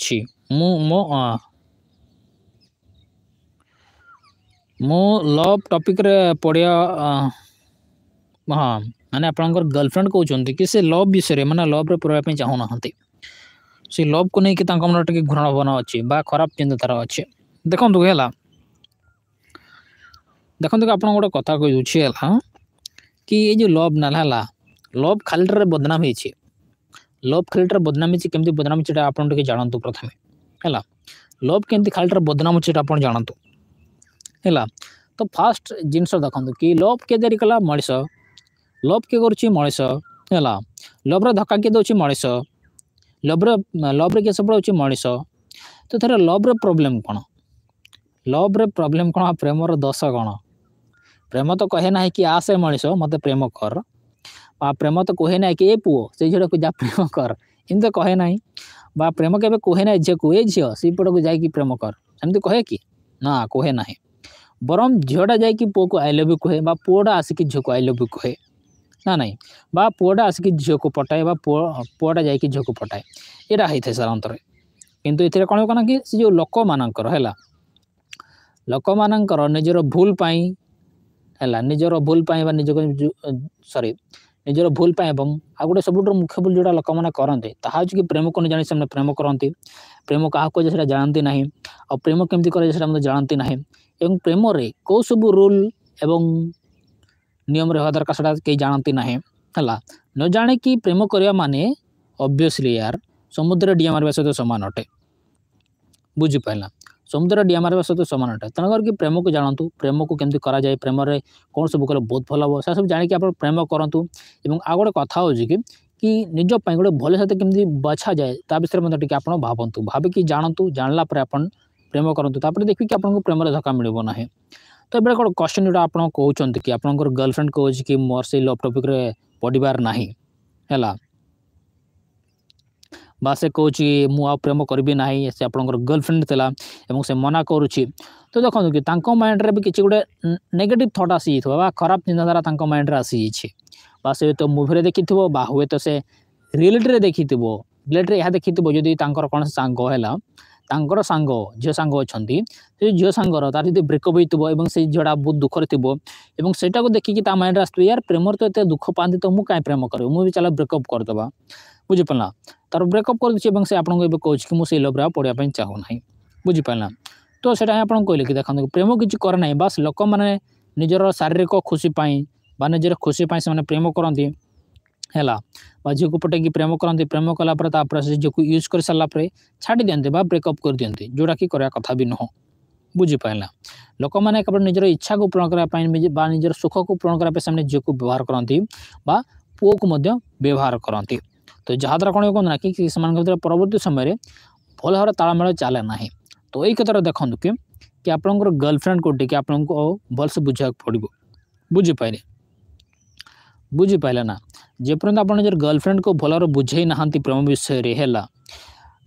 Chi. Mu mo a. ମୁଁ love ଟପିକ୍ରେ ପଢ଼ିବା ହଁ ମାନେ ଆପଣଙ୍କର ଗର୍ଲଫ୍ରେଣ୍ଡ କହୁଛନ୍ତି କି ସେ ଲଭ୍ ବିଷୟରେ ମାନେ ଲଭ୍ରେ ପଢ଼ିବା ପାଇଁ ଚାହୁଁନାହାନ୍ତି ସେ ଲଭ୍କୁ ନେଇକି ତାଙ୍କ ମନରେ ଟିକେ ଘୃଣା ଭାବନା ଅଛି ବା ଖରାପ ଚିନ୍ତାଧାରା ଅଛି ଦେଖନ୍ତୁ ହେଲା ଦେଖନ୍ତୁ ଆପଣଙ୍କୁ ଗୋଟେ କଥା କହିଦେଉଛି ହେଲା କି ଏଇ ଯେଉଁ ଲଭ୍ ନାଲା ହେଲା ଲଭ୍ ଖାଲିଟାରେ ବଦନାମ ହେଇଛି लोभ खेलटार बदनामी से कमी बदनामी से जानतु प्रथम है लोभ के खेलटार बदनाम से आप जानतु है तो फास्ट जिनस देखते कि लव किए देरी कला मनीष लोभ किए कर मनीष है लोभ्र धक्का किए दौर मनीष लोभ्र लोभ्रे किए सब मनीष तो थे लोभ्र प्रोब्लेम कौन लोभ्रे प्रोब्लेम कौन प्रेमर दश कौन प्रेम तो कहे ना कि आसे मनीष मत प्रेम कर बा प्रेम तो कहे ना कि ए पु से झील को जा प्रेम कर इन तो कहे ना बा प्रेम के कहे ना झील को ए झील से पट को जाकि प्रेम कर सेमती कहे कि ना कहे ना बरम झीटा जा पु को आई लव कहे बा पुआटा आसिक झील को आई लव कहे ना ना बा पुआटा आसिक झी को पटाए बा पुआटा जा झील को पटाए यहाँ होता है साधारणतः कितु ए कौन होना कि जो लोक मानर है लोक मान निजर भूल है निजर भूल सरी ନିଜର ଭୁଲ ପାଇଁ ଏବଂ ଆଉ ଗୋଟେ ସବୁଠାରୁ ମୁଖ୍ୟ ଭୁଲ ଯେଉଁଟା ଲୋକମାନେ କରନ୍ତି ତାହା ହେଉଛି କି ପ୍ରେମକୁ ନ ଜାଣି ସେମାନେ ପ୍ରେମ କରନ୍ତି ପ୍ରେମ କାହାକୁ ଯେ ସେଇଟା ଜାଣନ୍ତି ନାହିଁ ଆଉ ପ୍ରେମ କେମିତି କରାଯାଏ ସେଇଟା ମଧ୍ୟ ଜାଣନ୍ତି ନାହିଁ ଏବଂ ପ୍ରେମରେ କେଉଁ ସବୁ ରୁଲ୍ ଏବଂ ନିୟମ ରହିବା ଦରକାର ସେଇଟା କେହି ଜାଣନ୍ତି ନାହିଁ ହେଲା ନ ଜାଣିକି ପ୍ରେମ କରିବା ମାନେ ଅବଭିୟସ୍ଲି ୟାର ସମୁଦ୍ରରେ ଡିଆଁ ମାରିବା ସହିତ ସମାନ ଅଟେ ବୁଝିପାରିଲା ସମୁଦ୍ର ଡିଆମାରିବା ସହିତ ସମାନ ଅଟେ ତେଣୁ କରିକି ପ୍ରେମକୁ ଜାଣନ୍ତୁ ପ୍ରେମକୁ କେମିତି କରାଯାଏ ପ୍ରେମରେ କ'ଣ ସବୁ କଲେ ବହୁତ ଭଲ ହେବ ସେସବୁ ଜାଣିକି ଆପଣ ପ୍ରେମ କରନ୍ତୁ ଏବଂ ଆଉ ଗୋଟେ କଥା ହେଉଛି କି କି ନିଜ ପାଇଁ ଗୋଟେ ଭଲ ସହିତ କେମିତି ବଛାଯାଏ ତା ବିଷୟରେ ମଧ୍ୟ ଟିକେ ଆପଣ ଭାବନ୍ତୁ ଭାବିକି ଜାଣନ୍ତୁ ଜାଣିଲା ପରେ ଆପଣ ପ୍ରେମ କରନ୍ତୁ ତାପରେ ଦେଖିକି ଆପଣଙ୍କୁ ପ୍ରେମରେ ଧକ୍କା ମିଳିବ ନାହିଁ ତ ଏବେ ଗୋଟେ କ୍ୱେଶ୍ଚନ୍ ଯେଉଁଟା ଆପଣ କହୁଛନ୍ତି କି ଆପଣଙ୍କର ଗର୍ଲଫ୍ରେଣ୍ଡ କହୁଛି କି ମୋର ସେଇ ଲଭ୍ ଟପିକ୍ରେ ପଡ଼ିବାର ନାହିଁ ହେଲା বা ସେ କହୁଛି ମୁଁ ଆଉ ପ୍ରେମ କରିବି ନାହିଁ ସେ ଆପଣଙ୍କର ଗର୍ଲଫ୍ରେଣ୍ଡ ଥିଲା ଏବଂ ସେ ମନା କରୁଛି ତ ଦେଖନ୍ତୁ କି ତାଙ୍କ ମାଇଣ୍ଡରେ ବି କିଛି ଗୋଟେ ନେଗେଟିଭ୍ ଥଟ୍ ଆସିଯାଇଥିବ ବା ଖରାପ ଚିନ୍ତାଧାରା ତାଙ୍କ ମାଇଣ୍ଡରେ ଆସିଯାଇଛି ବା ସେ ହୁଏତ ମୁଭିରେ ଦେଖିଥିବ ବା ହୁଏତ ସେ ରିଏଲିଟିରେ ଦେଖିଥିବ ରିଏଲିଟିରେ ଏହା ଦେଖିଥିବ ଯଦି ତାଙ୍କର କୌଣସି ସାଙ୍ଗ ହେଲା ତାଙ୍କର ସାଙ୍ଗ ଝିଅ ସାଙ୍ଗ ଅଛନ୍ତି ସେ ଝିଅ ସାଙ୍ଗର ତାର ଯଦି ବ୍ରେକଅପ୍ ହେଇଥିବ ଏବଂ ସେଇ ଝିଅଟା ବହୁତ ଦୁଃଖରେ ଥିବ ଏବଂ ସେଇଟାକୁ ଦେଖିକି ତା ମାଇଣ୍ଡରେ ଆସୁଥିବ ୟାର ପ୍ରେମରେ ତ ଏତେ ଦୁଃଖ ପାଆନ୍ତି ତ ମୁଁ କାହିଁ ପ୍ରେମ କରିବି ମୁଁ ବି ଚାଲ ବ୍ରେକଅପ୍ କରିଦେବା बुझिपारा तार ब्रेकअप कर दी से आपको ये कि मुझे लव्रे पढ़ापी चाहूना बुझिपारा तो से आपल कि देखो प्रेम किसी कैना बास लोक मैंने निजर शारीरिक खुशी निजर खुशी से प्रेम करती है झील को पटे प्रेम करती प्रेम कलापर तापर से झील यूज कर सारापुर छाड़ दिखते ब्रेकअप कर दिखते जोटा कि करा कथा भी नुह बुझिपारा लोक मैंने निजर इच्छा को पूरण करने सुख को पूरण करने झीक को व्यवहार करती पुओ को व्यवहार करती ତ ଯାହାଦ୍ୱାରା କ'ଣ କ'ଣ ନା କି ସେମାନଙ୍କ ଭିତରେ ପରବର୍ତ୍ତୀ ସମୟରେ ଭଲ ଭାବରେ ତାଳମେଳ ଚାଲେ ନାହିଁ ତ ଏଇ କଥାଟା ଦେଖନ୍ତୁ କି କି ଆପଣଙ୍କର ଗର୍ଲଫ୍ରେଣ୍ଡକୁ ଟିକେ ଆପଣଙ୍କୁ ଭଲସେ ବୁଝିବାକୁ ପଡ଼ିବ ବୁଝିପାରିଲେ ବୁଝିପାରିଲେ ନା ଯେପର୍ଯ୍ୟନ୍ତ ଆପଣ ନିଜର ଗର୍ଲଫ୍ରେଣ୍ଡକୁ ଭଲରେ ବୁଝେଇ ନାହାନ୍ତି ପ୍ରେମ ବିଷୟରେ ହେଲା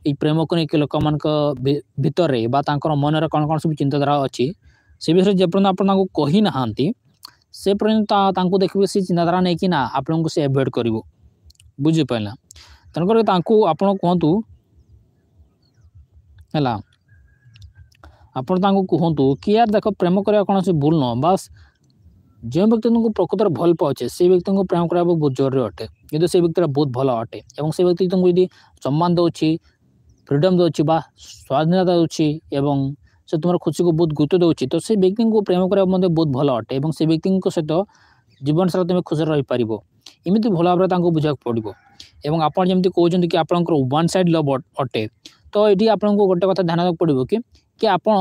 ଏଇ ପ୍ରେମକୁ ନେଇକି ଲୋକମାନଙ୍କ ଭିତରେ ବା ତାଙ୍କର ମନରେ କ'ଣ କ'ଣ ସବୁ ଚିନ୍ତାଧାରା ଅଛି ସେ ବିଷୟରେ ଯେପର୍ଯ୍ୟନ୍ତ ଆପଣ ତାଙ୍କୁ କହିନାହାନ୍ତି ସେ ପର୍ଯ୍ୟନ୍ତ ତାଙ୍କୁ ଦେଖିବେ ସେ ଚିନ୍ତାଧାରା ନେଇକି ନା ଆପଣଙ୍କୁ ସେ ଆଭଏଡ଼୍ କରିବ बुझिपारा तेकर आपत कहतु है आपतु कहतु कि यार देख प्रेम करने कौन भूल न बास जो व्यक्ति तुमको प्रकृत भल पाचे से व्यक्ति को प्रेम करा बहुत जरूरी अटे कि व्यक्ति बहुत भल अटे और से व्यक्ति तुमको यदि सम्मान दौर फ्रीडम दौर स्वाधीनता दौर से तुम खुशी को बहुत गुरुत्व दौर तो से व्यक्ति को प्रेम करा बहुत भल अटे से व्यक्ति सहित जीवन सारा तुम्हें खुश रही पार ଏମିତି ଭଲ ଭାବରେ ତାଙ୍କୁ ବୁଝିବାକୁ ପଡ଼ିବ ଏବଂ ଆପଣ ଯେମିତି କହୁଛନ୍ତି କି ଆପଣଙ୍କର ୱାନ୍ ସାଇଡ଼୍ ଲଭ୍ ଅଟେ ତ ଏଠି ଆପଣଙ୍କୁ ଗୋଟେ କଥା ଧ୍ୟାନ ଦେବାକୁ ପଡ଼ିବ କି କି ଆପଣ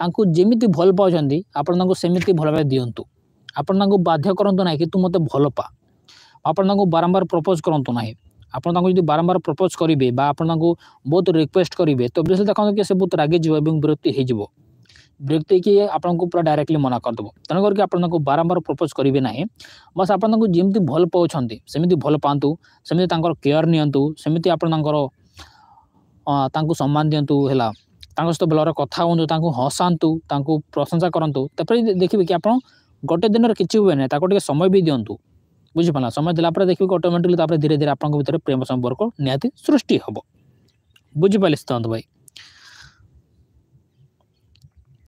ତାଙ୍କୁ ଯେମିତି ଭଲ ପାଉଛନ୍ତି ଆପଣ ତାଙ୍କୁ ସେମିତି ଭଲ ଭାବେ ଦିଅନ୍ତୁ ଆପଣ ତାଙ୍କୁ ବାଧ୍ୟ କରନ୍ତୁ ନାହିଁ କି ତୁ ମୋତେ ଭଲ ପା ଆପଣ ତାଙ୍କୁ ବାରମ୍ବାର ପ୍ରପୋଜ୍ କରନ୍ତୁ ନାହିଁ ଆପଣ ତାଙ୍କୁ ଯଦି ବାରମ୍ବାର ପ୍ରପୋଜ୍ କରିବେ ବା ଆପଣ ତାଙ୍କୁ ବହୁତ ରିକ୍ୱେଷ୍ଟ କରିବେ ତ ଅବ୍ୟସ୍ଲି ଦେଖନ୍ତୁ କି ସେ ବହୁତ ରାଗିଯିବ ଏବଂ ବିରକ୍ତି ହେଇଯିବ ବ୍ୟକ୍ତିକି ଆପଣଙ୍କୁ ପୁରା ଡାଇରେକ୍ଟଲି ମନା କରିଦେବ ତେଣୁକରିକି ଆପଣଙ୍କୁ ବାରମ୍ବାର ପ୍ରପୋଜ୍ କରିବେ ନାହିଁ ବାସ୍ ଆପଣଙ୍କୁ ଯେମିତି ଭଲ ପାଉଛନ୍ତି ସେମିତି ଭଲ ପାଆନ୍ତୁ ସେମିତି ତାଙ୍କର କେୟାର୍ ନିଅନ୍ତୁ ସେମିତି ଆପଣ ତାଙ୍କର ତାଙ୍କୁ ସମ୍ମାନ ଦିଅନ୍ତୁ ହେଲା ତାଙ୍କ ସହିତ ଭଲରେ କଥା ହୁଅନ୍ତୁ ତାଙ୍କୁ ହସାନ୍ତୁ ତାଙ୍କୁ ପ୍ରଶଂସା କରନ୍ତୁ ତାପରେ ଦେଖିବେ କି ଆପଣ ଗୋଟେ ଦିନରେ କିଛି ହୁଏ ନାହିଁ ତାକୁ ଟିକେ ସମୟ ବି ଦିଅନ୍ତୁ ବୁଝିପାରିଲା ସମୟ ଦେଲା ପରେ ଦେଖିବେ ଅଟୋମେଟିକ୍ ତାପରେ ଧୀରେ ଧୀରେ ଆପଣଙ୍କ ଭିତରେ ପ୍ରେମ ସମ୍ପର୍କ ନିହାତି ସୃଷ୍ଟି ହେବ ବୁଝିପାରିଲେ ସିଦ୍ଧାନ୍ତ ଭାଇ